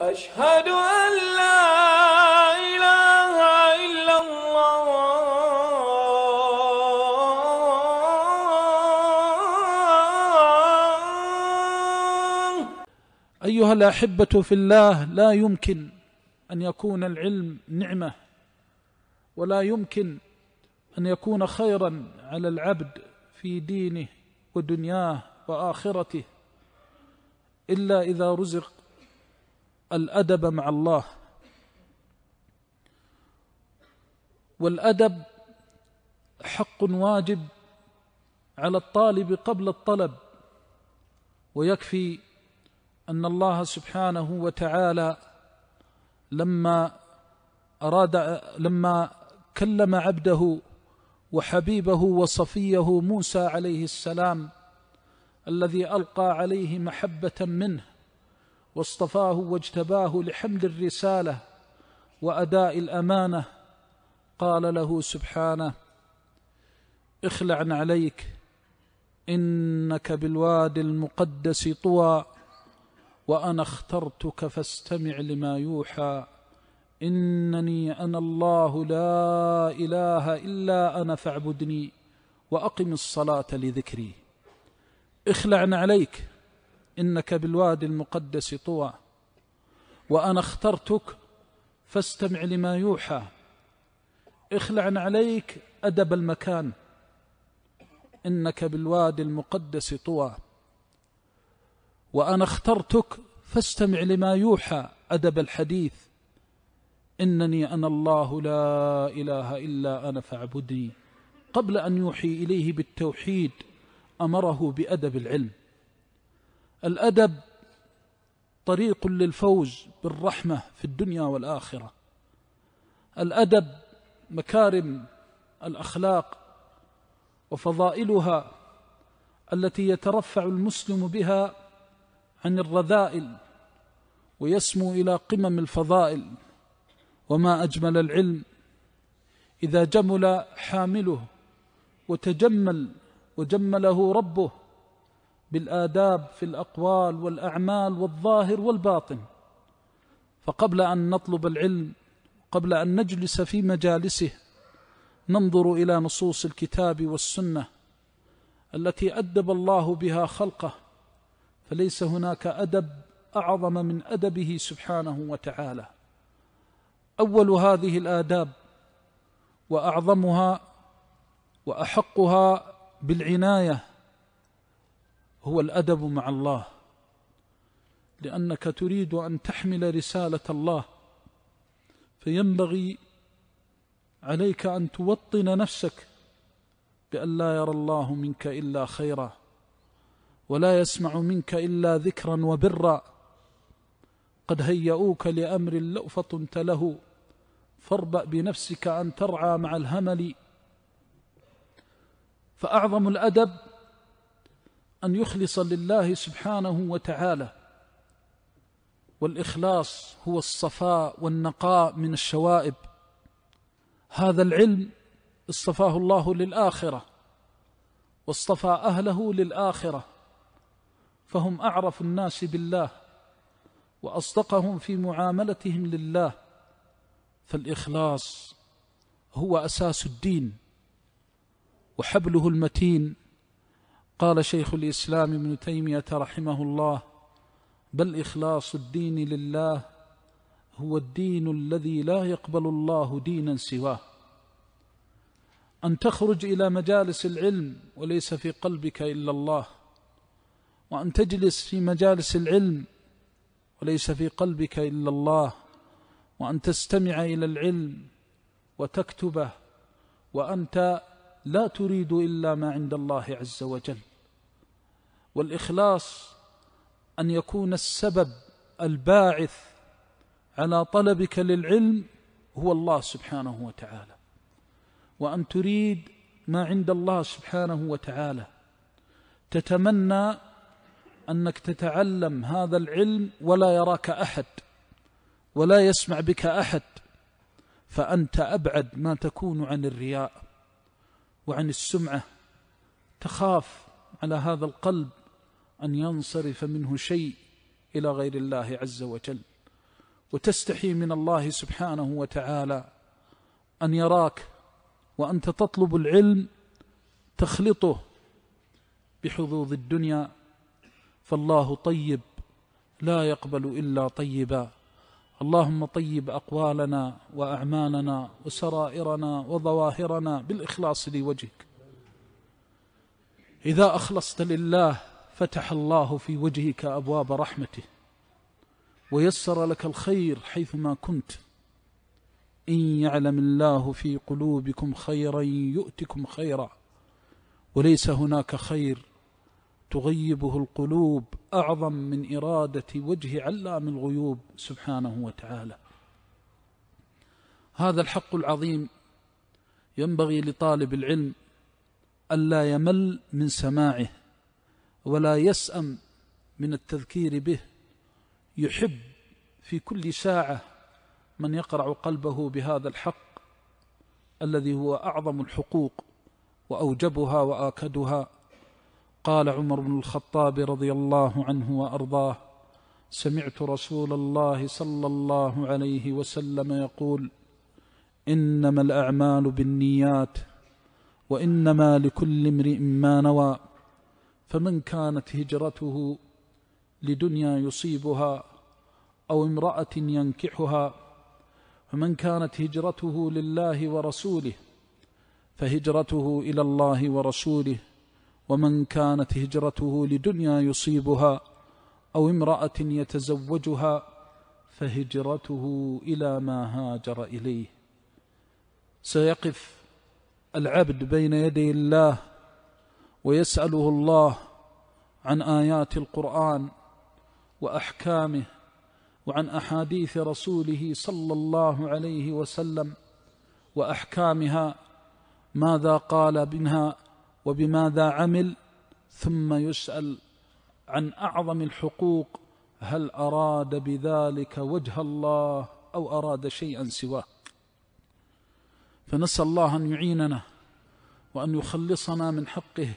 أشهد أن لا إله إلا الله أيها الأحبة في الله لا يمكن أن يكون العلم نعمة ولا يمكن أن يكون خيرا على العبد في دينه ودنياه وآخرته إلا إذا رزق الأدب مع الله والأدب حق واجب على الطالب قبل الطلب ويكفي أن الله سبحانه وتعالى لما أراد لما كلم عبده وحبيبه وصفيه موسى عليه السلام الذي ألقى عليه محبة منه واصطفاه واجتباه لحمل الرساله واداء الامانه قال له سبحانه اخلع عليك انك بالواد المقدس طوى وانا اخترتك فاستمع لما يوحى انني انا الله لا اله الا انا فاعبدني واقم الصلاه لذكري اخلع عليك إنك بالوادي المقدس طوى وأنا اخترتك فاستمع لما يوحى اخلعن عليك أدب المكان إنك بالوادي المقدس طوى وأنا اخترتك فاستمع لما يوحى أدب الحديث إنني أنا الله لا إله إلا أنا فاعبدني قبل أن يوحي إليه بالتوحيد أمره بأدب العلم الأدب طريق للفوز بالرحمة في الدنيا والآخرة الأدب مكارم الأخلاق وفضائلها التي يترفع المسلم بها عن الرذائل ويسمو إلى قمم الفضائل وما أجمل العلم إذا جمل حامله وتجمل وجمله ربه بالآداب في الأقوال والأعمال والظاهر والباطن فقبل أن نطلب العلم قبل أن نجلس في مجالسه ننظر إلى نصوص الكتاب والسنة التي أدب الله بها خلقه فليس هناك أدب أعظم من أدبه سبحانه وتعالى أول هذه الآداب وأعظمها وأحقها بالعناية هو الادب مع الله لانك تريد ان تحمل رساله الله فينبغي عليك ان توطن نفسك بان لا يرى الله منك الا خيرا ولا يسمع منك الا ذكرا وبرا قد هيئوك لامر لو فطنت له فاربا بنفسك ان ترعى مع الهمل فاعظم الادب أن يخلص لله سبحانه وتعالى والإخلاص هو الصفاء والنقاء من الشوائب هذا العلم اصطفاه الله للآخرة واصطفى أهله للآخرة فهم أعرف الناس بالله وأصدقهم في معاملتهم لله فالإخلاص هو أساس الدين وحبله المتين قال شيخ الإسلام ابن تيمية رحمه الله بل إخلاص الدين لله هو الدين الذي لا يقبل الله دينا سواه أن تخرج إلى مجالس العلم وليس في قلبك إلا الله وأن تجلس في مجالس العلم وليس في قلبك إلا الله وأن تستمع إلى العلم وتكتبه وأنت لا تريد إلا ما عند الله عز وجل والاخلاص ان يكون السبب الباعث على طلبك للعلم هو الله سبحانه وتعالى وان تريد ما عند الله سبحانه وتعالى تتمنى انك تتعلم هذا العلم ولا يراك احد ولا يسمع بك احد فانت ابعد ما تكون عن الرياء وعن السمعه تخاف على هذا القلب أن ينصرف منه شيء إلى غير الله عز وجل وتستحي من الله سبحانه وتعالى أن يراك وأنت تطلب العلم تخلطه بحظوظ الدنيا فالله طيب لا يقبل إلا طيبا اللهم طيب أقوالنا وأعمالنا وسرائرنا وظواهرنا بالإخلاص لوجهك إذا أخلصت لله فتح الله في وجهك أبواب رحمته ويسر لك الخير حيثما كنت إن يعلم الله في قلوبكم خيرا يؤتكم خيرا وليس هناك خير تغيبه القلوب أعظم من إرادة وجه علام الغيوب سبحانه وتعالى هذا الحق العظيم ينبغي لطالب العلم ألا يمل من سماعه ولا يسأم من التذكير به يحب في كل ساعة من يقرع قلبه بهذا الحق الذي هو أعظم الحقوق وأوجبها وآكدها قال عمر بن الخطاب رضي الله عنه وأرضاه سمعت رسول الله صلى الله عليه وسلم يقول إنما الأعمال بالنيات وإنما لكل امرئ ما نوى فمن كانت هجرته لدنيا يصيبها أو امرأة ينكحها ومن كانت هجرته لله ورسوله فهجرته إلى الله ورسوله ومن كانت هجرته لدنيا يصيبها أو امرأة يتزوجها فهجرته إلى ما هاجر إليه سيقف العبد بين يدي الله ويساله الله عن ايات القران واحكامه وعن احاديث رسوله صلى الله عليه وسلم واحكامها ماذا قال منها وبماذا عمل ثم يسال عن اعظم الحقوق هل اراد بذلك وجه الله او اراد شيئا سواه فنسال الله ان يعيننا وان يخلصنا من حقه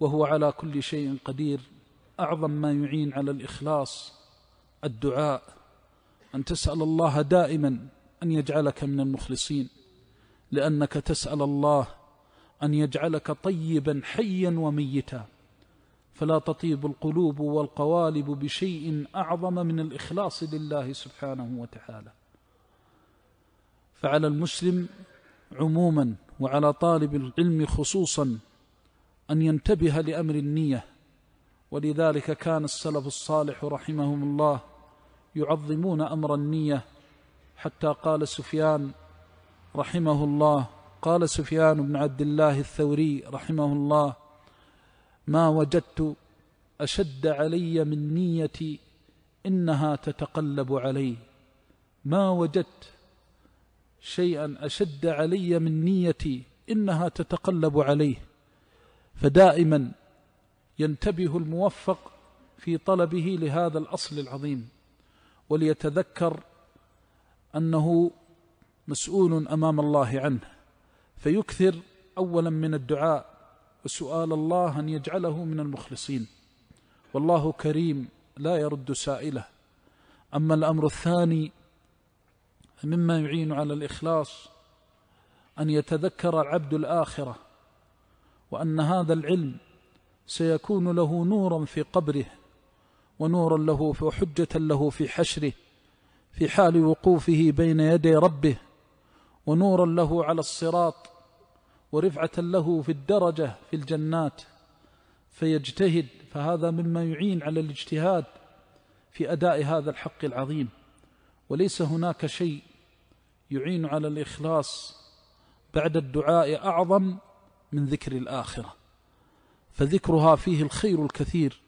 وهو على كل شيء قدير اعظم ما يعين على الاخلاص الدعاء ان تسال الله دائما ان يجعلك من المخلصين لانك تسال الله ان يجعلك طيبا حيا وميتا فلا تطيب القلوب والقوالب بشيء اعظم من الاخلاص لله سبحانه وتعالى فعلى المسلم عموما وعلى طالب العلم خصوصا أن ينتبه لأمر النية ولذلك كان السلف الصالح رحمهم الله يعظمون أمر النية حتى قال سفيان رحمه الله قال سفيان بن عبد الله الثوري رحمه الله ما وجدت أشد علي من نيتي إنها تتقلب علي ما وجدت شيئا أشد علي من نيتي إنها تتقلب عليه فدائما ينتبه الموفق في طلبه لهذا الاصل العظيم وليتذكر انه مسؤول امام الله عنه فيكثر اولا من الدعاء وسؤال الله ان يجعله من المخلصين والله كريم لا يرد سائله اما الامر الثاني فمما يعين على الاخلاص ان يتذكر العبد الاخره وأن هذا العلم سيكون له نورا في قبره ونورا له وحجة له في حشره في حال وقوفه بين يدي ربه ونورا له على الصراط ورفعة له في الدرجة في الجنات فيجتهد فهذا مما يعين على الاجتهاد في أداء هذا الحق العظيم وليس هناك شيء يعين على الإخلاص بعد الدعاء أعظم من ذكر الآخرة فذكرها فيه الخير الكثير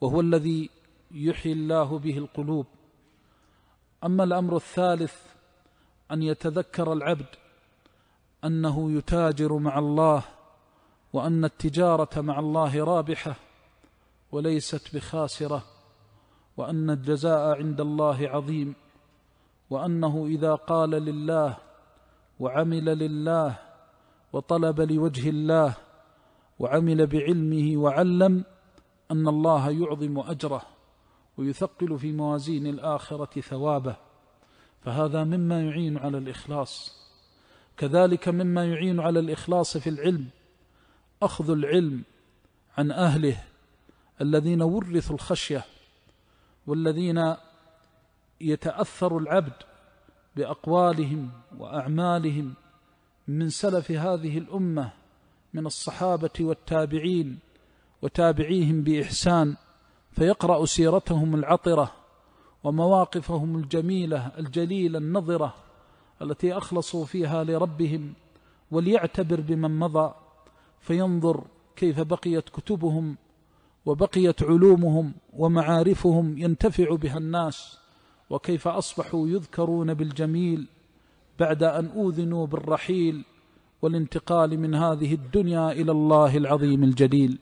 وهو الذي يحيي الله به القلوب أما الأمر الثالث أن يتذكر العبد أنه يتاجر مع الله وأن التجارة مع الله رابحة وليست بخاسرة وأن الجزاء عند الله عظيم وأنه إذا قال لله وعمل لله وطلب لوجه الله وعمل بعلمه وعلم ان الله يعظم اجره ويثقل في موازين الاخره ثوابه فهذا مما يعين على الاخلاص كذلك مما يعين على الاخلاص في العلم اخذ العلم عن اهله الذين ورثوا الخشيه والذين يتاثر العبد باقوالهم واعمالهم من سلف هذه الامه من الصحابه والتابعين وتابعيهم باحسان فيقرا سيرتهم العطره ومواقفهم الجميله الجليله النظره التي اخلصوا فيها لربهم وليعتبر بمن مضى فينظر كيف بقيت كتبهم وبقيت علومهم ومعارفهم ينتفع بها الناس وكيف اصبحوا يذكرون بالجميل بعد أن أوذنوا بالرحيل والانتقال من هذه الدنيا إلى الله العظيم الجليل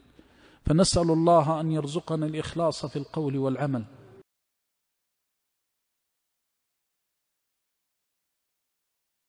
فنسأل الله أن يرزقنا الإخلاص في القول والعمل